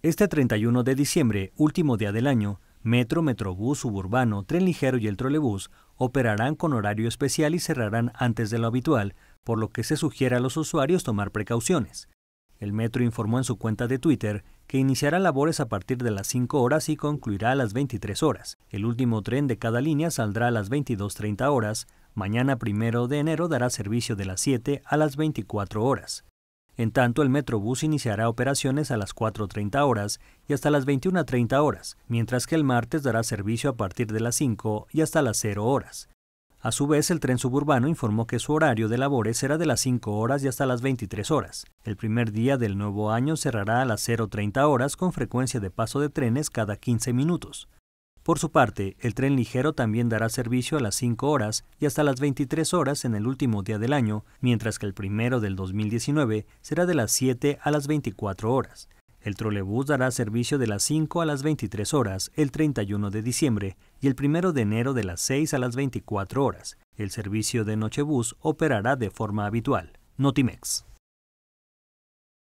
Este 31 de diciembre, último día del año, Metro, Metrobús, Suburbano, Tren Ligero y el Trolebús operarán con horario especial y cerrarán antes de lo habitual, por lo que se sugiere a los usuarios tomar precauciones. El Metro informó en su cuenta de Twitter que iniciará labores a partir de las 5 horas y concluirá a las 23 horas. El último tren de cada línea saldrá a las 22.30 horas. Mañana 1 de enero dará servicio de las 7 a las 24 horas. En tanto, el Metrobús iniciará operaciones a las 4.30 horas y hasta las 21.30 horas, mientras que el martes dará servicio a partir de las 5 y hasta las 0 horas. A su vez, el tren suburbano informó que su horario de labores será de las 5 horas y hasta las 23 horas. El primer día del nuevo año cerrará a las 0.30 horas con frecuencia de paso de trenes cada 15 minutos. Por su parte, el tren ligero también dará servicio a las 5 horas y hasta las 23 horas en el último día del año, mientras que el primero del 2019 será de las 7 a las 24 horas. El trolebús dará servicio de las 5 a las 23 horas el 31 de diciembre y el primero de enero de las 6 a las 24 horas. El servicio de Nochebús operará de forma habitual. Notimex.